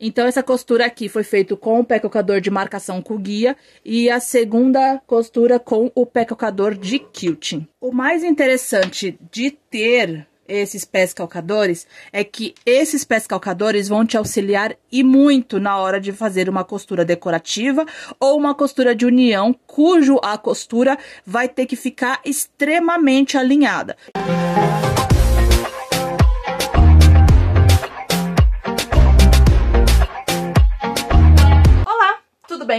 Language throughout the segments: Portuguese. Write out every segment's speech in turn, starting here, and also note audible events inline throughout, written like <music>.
Então, essa costura aqui foi feita com o pé cocador de marcação com guia e a segunda costura com o pé cocador de quilting. O mais interessante de ter esses pés calcadores é que esses pés calcadores vão te auxiliar e muito na hora de fazer uma costura decorativa ou uma costura de união, cujo a costura vai ter que ficar extremamente alinhada. Música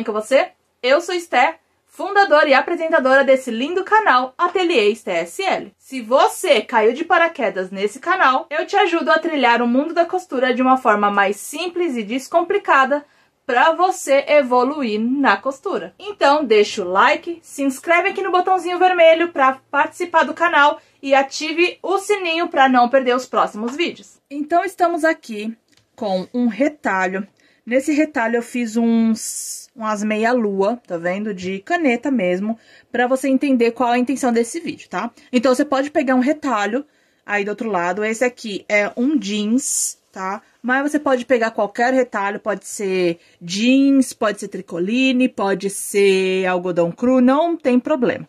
bem com você? Eu sou Esté, fundadora e apresentadora desse lindo canal Ateliê SL. Se você caiu de paraquedas nesse canal, eu te ajudo a trilhar o mundo da costura de uma forma mais simples e descomplicada para você evoluir na costura. Então, deixa o like, se inscreve aqui no botãozinho vermelho para participar do canal e ative o sininho para não perder os próximos vídeos. Então, estamos aqui com um retalho Nesse retalho eu fiz uns umas meia lua, tá vendo? De caneta mesmo, para você entender qual é a intenção desse vídeo, tá? Então você pode pegar um retalho aí do outro lado, esse aqui é um jeans, tá? Mas você pode pegar qualquer retalho, pode ser jeans, pode ser tricoline, pode ser algodão cru, não tem problema.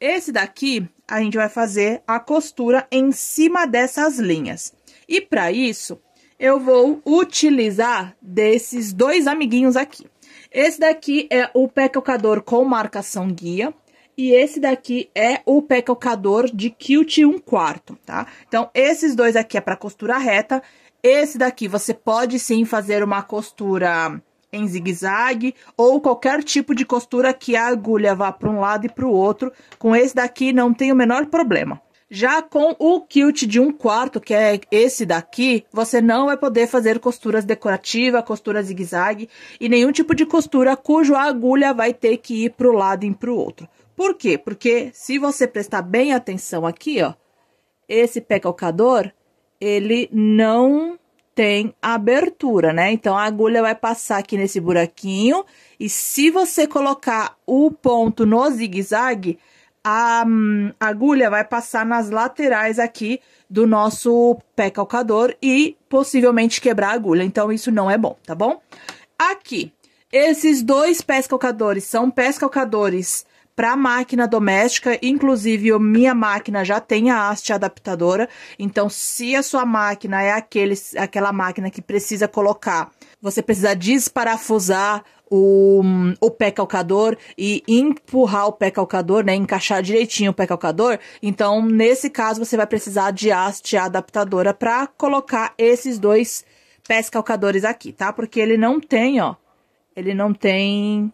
Esse daqui a gente vai fazer a costura em cima dessas linhas. E para isso, eu vou utilizar desses dois amiguinhos aqui. Esse daqui é o pé calcador com marcação guia. E esse daqui é o pé calcador de quilt 1 quarto, tá? Então, esses dois aqui é para costura reta. Esse daqui você pode sim fazer uma costura em zigue-zague ou qualquer tipo de costura que a agulha vá para um lado e para o outro. Com esse daqui não tem o menor problema. Já com o quilt de um quarto, que é esse daqui, você não vai poder fazer costuras decorativas, costura zigue-zague e nenhum tipo de costura cujo a agulha vai ter que ir para o lado e para o outro. Por quê? Porque se você prestar bem atenção aqui, ó, esse pé calcador, ele não tem abertura, né? Então a agulha vai passar aqui nesse buraquinho e se você colocar o ponto no zigue-zague, a agulha vai passar nas laterais aqui do nosso pé calcador e possivelmente quebrar a agulha. Então, isso não é bom, tá bom? Aqui, esses dois pés calcadores são pés calcadores para máquina doméstica, inclusive a minha máquina já tem a haste adaptadora, então se a sua máquina é aquele, aquela máquina que precisa colocar, você precisa desparafusar o, o pé calcador e empurrar o pé calcador, né? Encaixar direitinho o pé calcador. Então, nesse caso, você vai precisar de haste adaptadora para colocar esses dois pés calcadores aqui, tá? Porque ele não tem, ó, ele não tem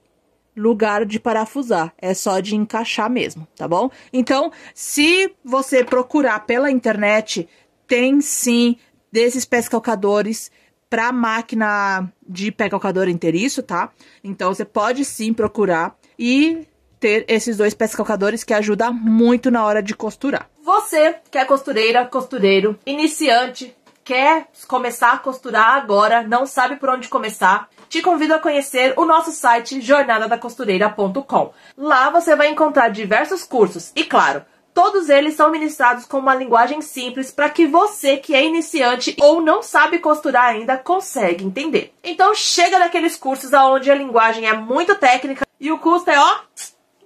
lugar de parafusar, é só de encaixar mesmo, tá bom? Então, se você procurar pela internet, tem sim desses pés calcadores para máquina de pé calcador inteiriço, tá? Então você pode sim procurar e ter esses dois pés calcadores que ajuda muito na hora de costurar. Você que é costureira, costureiro, iniciante, quer começar a costurar agora, não sabe por onde começar, te convido a conhecer o nosso site jornadadacostureira.com. Lá você vai encontrar diversos cursos e, claro, todos eles são ministrados com uma linguagem simples para que você que é iniciante ou não sabe costurar ainda consegue entender. Então chega daqueles cursos aonde a linguagem é muito técnica e o custo é ó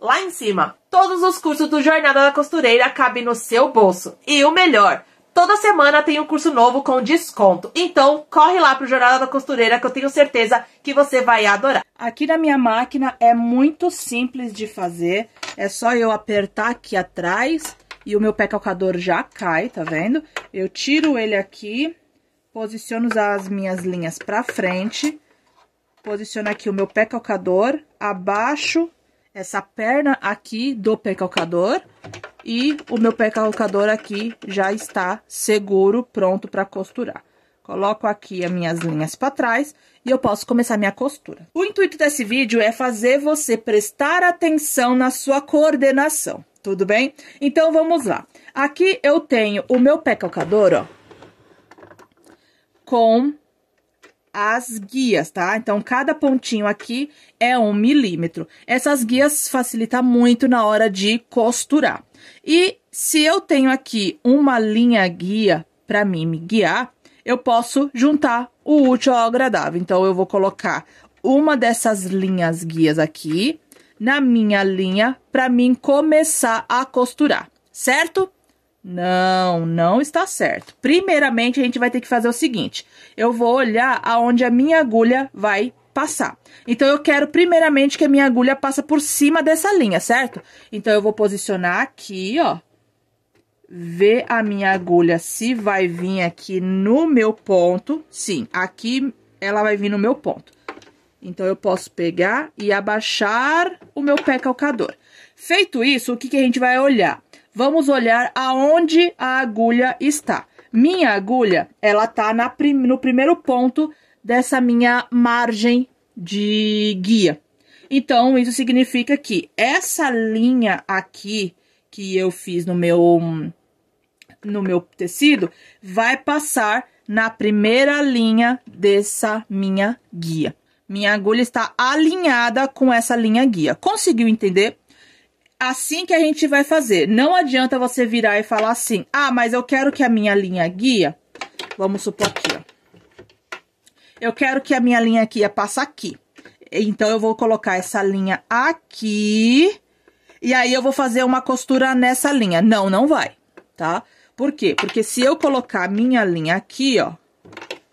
lá em cima. Todos os cursos do Jornada da Costureira cabem no seu bolso. E o melhor, Toda semana tem um curso novo com desconto. Então, corre lá pro Jornada da Costureira que eu tenho certeza que você vai adorar. Aqui na minha máquina é muito simples de fazer. É só eu apertar aqui atrás e o meu pé calcador já cai, tá vendo? Eu tiro ele aqui, posiciono as minhas linhas pra frente, posiciono aqui o meu pé calcador, abaixo essa perna aqui do pé calcador e o meu pé calcador aqui já está seguro, pronto para costurar. Coloco aqui as minhas linhas para trás e eu posso começar minha costura. O intuito desse vídeo é fazer você prestar atenção na sua coordenação, tudo bem? Então, vamos lá. Aqui eu tenho o meu pé calcador, ó, com as guias, tá? Então, cada pontinho aqui é um milímetro. Essas guias facilitam muito na hora de costurar. E se eu tenho aqui uma linha guia para mim me guiar, eu posso juntar o útil ao agradável. Então, eu vou colocar uma dessas linhas guias aqui na minha linha para mim começar a costurar, certo? Não, não está certo. Primeiramente, a gente vai ter que fazer o seguinte: eu vou olhar aonde a minha agulha vai passar. Então, eu quero primeiramente que a minha agulha passe por cima dessa linha, certo? Então, eu vou posicionar aqui, ó, ver a minha agulha se vai vir aqui no meu ponto. Sim, aqui ela vai vir no meu ponto. Então, eu posso pegar e abaixar o meu pé calcador. Feito isso, o que, que a gente vai olhar? Vamos olhar aonde a agulha está. Minha agulha, ela tá na prim no primeiro ponto dessa minha margem de guia. Então, isso significa que essa linha aqui, que eu fiz no meu no meu tecido vai passar na primeira linha dessa minha guia. Minha agulha está alinhada com essa linha guia. Conseguiu entender? Assim que a gente vai fazer. Não adianta você virar e falar assim: "Ah, mas eu quero que a minha linha guia, vamos supor aqui, ó. Eu quero que a minha linha guia passe aqui. Então eu vou colocar essa linha aqui e aí eu vou fazer uma costura nessa linha. Não, não vai, tá? Por quê? Porque se eu colocar a minha linha aqui, ó,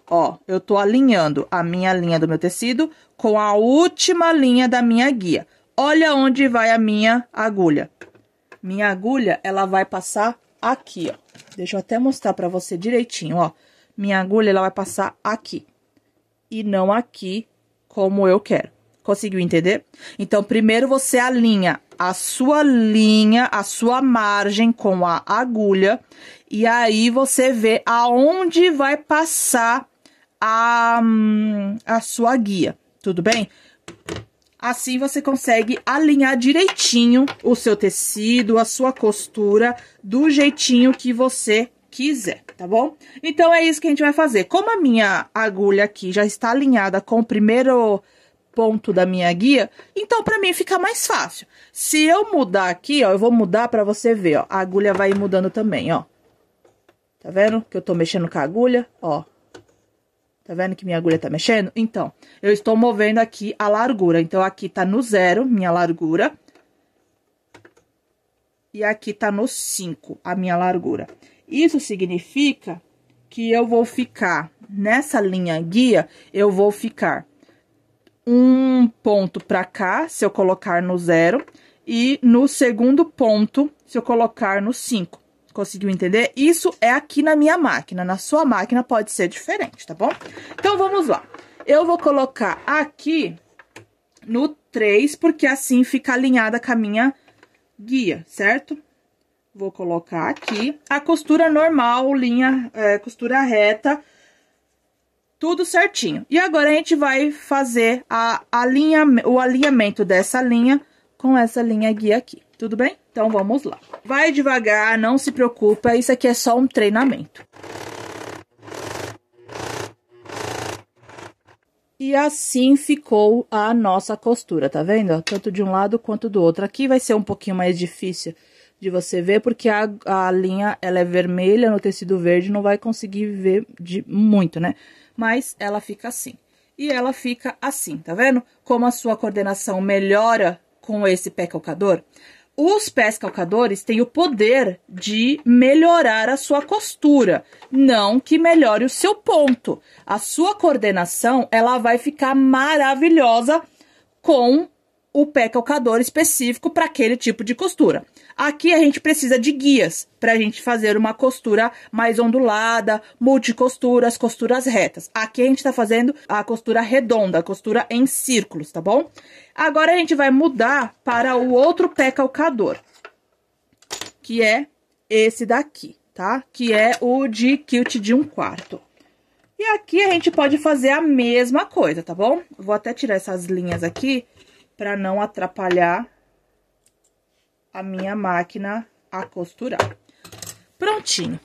ó, eu tô alinhando a minha linha do meu tecido com a última linha da minha guia. Olha onde vai a minha agulha. Minha agulha, ela vai passar aqui, ó. Deixa eu até mostrar pra você direitinho, ó. Minha agulha, ela vai passar aqui. E não aqui, como eu quero. Conseguiu entender? Então, primeiro você alinha a sua linha, a sua margem com a agulha, e aí você vê aonde vai passar a, a sua guia, tudo bem? Assim você consegue alinhar direitinho o seu tecido, a sua costura, do jeitinho que você quiser, tá bom? Então, é isso que a gente vai fazer. Como a minha agulha aqui já está alinhada com o primeiro ponto da minha guia, então para mim fica mais fácil. Se eu mudar aqui, ó, eu vou mudar para você ver, ó, a agulha vai mudando também, ó. Tá vendo que eu tô mexendo com a agulha, ó. Tá vendo que minha agulha tá mexendo? Então, eu estou movendo aqui a largura. Então, aqui tá no zero, minha largura. E aqui tá no 5, a minha largura. Isso significa que eu vou ficar nessa linha guia, eu vou ficar um ponto para cá, se eu colocar no zero, e no segundo ponto, se eu colocar no 5. Conseguiu entender? Isso é aqui na minha máquina, na sua máquina pode ser diferente, tá bom? Então, vamos lá. Eu vou colocar aqui no 3, porque assim fica alinhada com a minha guia, certo? Vou colocar aqui a costura normal, linha, é, costura reta, tudo certinho. E agora a gente vai fazer a linha o alinhamento dessa linha com essa linha guia aqui, tudo bem? Então vamos lá. Vai devagar, não se preocupa, isso aqui é só um treinamento. E assim ficou a nossa costura, tá vendo? Tanto de um lado quanto do outro. Aqui vai ser um pouquinho mais difícil de você ver, porque a, a linha ela é vermelha no tecido verde, não vai conseguir ver de muito, né? mas ela fica assim. E ela fica assim, tá vendo? Como a sua coordenação melhora com esse pé calcador, os pés calcadores têm o poder de melhorar a sua costura, não que melhore o seu ponto. A sua coordenação, ela vai ficar maravilhosa com o pé calcador específico para aquele tipo de costura. Aqui a gente precisa de guias para a gente fazer uma costura mais ondulada, multicosturas, costuras retas. Aqui a gente está fazendo a costura redonda, a costura em círculos, tá bom? Agora a gente vai mudar para o outro pé calcador, que é esse daqui, tá? Que é o de quilt de um quarto. E aqui a gente pode fazer a mesma coisa, tá bom? Vou até tirar essas linhas aqui para não atrapalhar a minha máquina a costurar. Prontinho.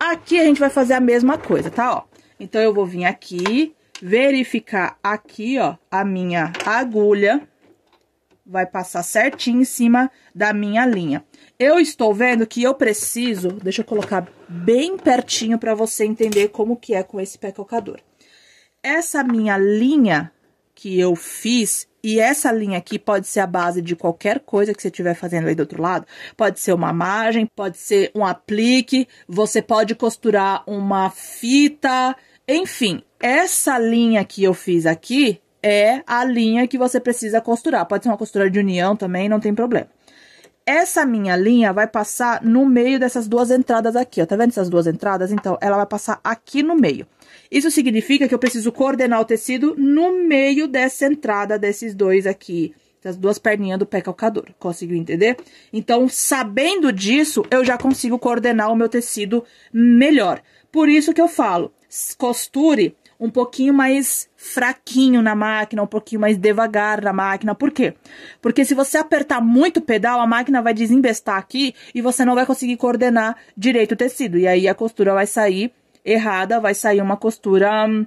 Aqui a gente vai fazer a mesma coisa, tá? Ó, então eu vou vir aqui, verificar aqui, ó, a minha agulha. Vai passar certinho em cima da minha linha. Eu estou vendo que eu preciso, deixa eu colocar bem pertinho para você entender como que é com esse pé calcador. Essa minha linha que eu fiz, e essa linha aqui pode ser a base de qualquer coisa que você estiver fazendo aí do outro lado. Pode ser uma margem, pode ser um aplique, você pode costurar uma fita, enfim. Essa linha que eu fiz aqui é a linha que você precisa costurar. Pode ser uma costura de união também, não tem problema. Essa minha linha vai passar no meio dessas duas entradas aqui, ó. Tá vendo essas duas entradas? Então, ela vai passar aqui no meio. Isso significa que eu preciso coordenar o tecido no meio dessa entrada desses dois aqui, das duas perninhas do pé calcador. Conseguiu entender? Então, sabendo disso, eu já consigo coordenar o meu tecido melhor. Por isso que eu falo, costure um pouquinho mais fraquinho na máquina, um pouquinho mais devagar na máquina. Por quê? Porque se você apertar muito o pedal, a máquina vai desembestar aqui e você não vai conseguir coordenar direito o tecido. E aí a costura vai sair errada, vai sair uma costura hum,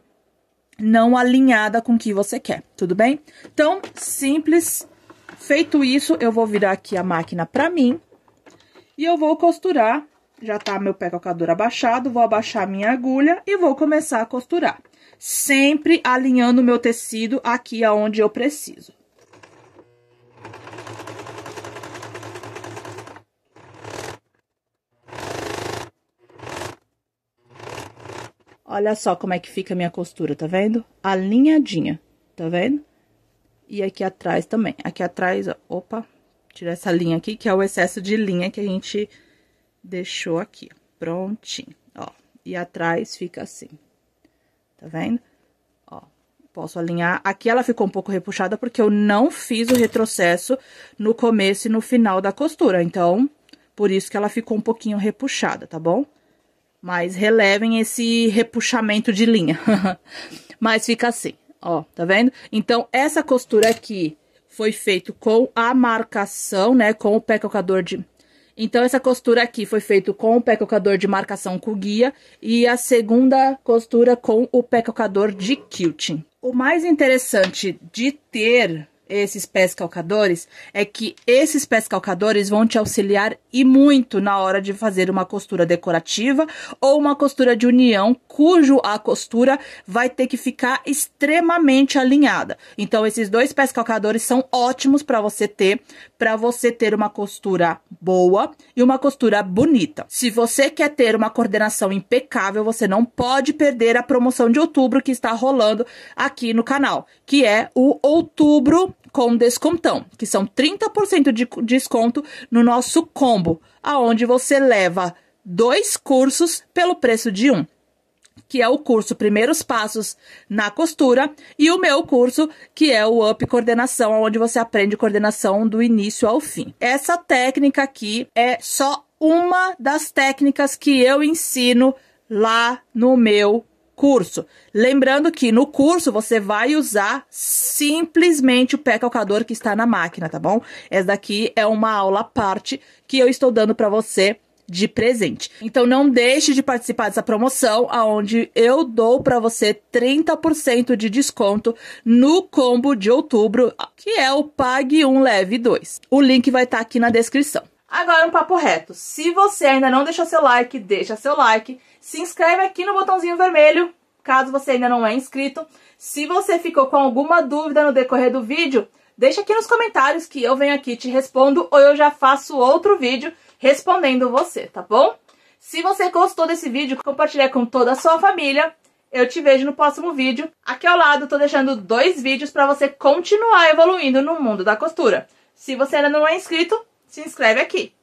não alinhada com o que você quer, tudo bem? Então, simples. Feito isso, eu vou virar aqui a máquina pra mim e eu vou costurar. Já tá meu pé calcador abaixado, vou abaixar minha agulha e vou começar a costurar. Sempre alinhando o meu tecido aqui aonde eu preciso. Olha só como é que fica a minha costura, tá vendo? Alinhadinha, tá vendo? E aqui atrás também. Aqui atrás, ó, opa, tirar essa linha aqui, que é o excesso de linha que a gente deixou aqui, prontinho, ó. E atrás fica assim, tá vendo? Ó, posso alinhar. Aqui ela ficou um pouco repuxada porque eu não fiz o retrocesso no começo e no final da costura, então, por isso que ela ficou um pouquinho repuxada, tá bom? Mas relevem esse repuxamento de linha. <laughs> mas fica assim, ó, tá vendo? Então, essa costura aqui foi feita com a marcação, né, com o pé calcador de... Então, essa costura aqui foi feita com o pé calcador de marcação com guia e a segunda costura com o pé calcador de quilting. O mais interessante de ter esses pés calcadores é que esses pés calcadores vão te auxiliar e muito na hora de fazer uma costura decorativa ou uma costura de união, cujo a costura vai ter que ficar extremamente alinhada. Então esses dois pés calcadores são ótimos para você ter, para você ter uma costura boa e uma costura bonita. Se você quer ter uma coordenação impecável, você não pode perder a promoção de outubro que está rolando aqui no canal, que é o outubro com descontão, que são 30% de desconto no nosso combo, aonde você leva dois cursos pelo preço de um, que é o curso Primeiros Passos na Costura e o meu curso, que é o Up Coordenação, onde você aprende coordenação do início ao fim. Essa técnica aqui é só uma das técnicas que eu ensino lá no meu curso. Lembrando que no curso você vai usar simplesmente o pé calcador que está na máquina, tá bom? Essa daqui é uma aula à parte que eu estou dando para você de presente. Então não deixe de participar dessa promoção aonde eu dou para você 30% de desconto no combo de outubro, que é o Pague 1 Leve 2. O link vai estar tá aqui na descrição. Agora um papo reto. Se você ainda não deixou seu like, deixa seu like. Se inscreve aqui no botãozinho vermelho, caso você ainda não é inscrito. Se você ficou com alguma dúvida no decorrer do vídeo, deixa aqui nos comentários que eu venho aqui te respondo ou eu já faço outro vídeo respondendo você, tá bom? Se você gostou desse vídeo, compartilhe com toda a sua família. Eu te vejo no próximo vídeo. Aqui ao lado estou deixando dois vídeos para você continuar evoluindo no mundo da costura. Se você ainda não é inscrito, se inscreve aqui.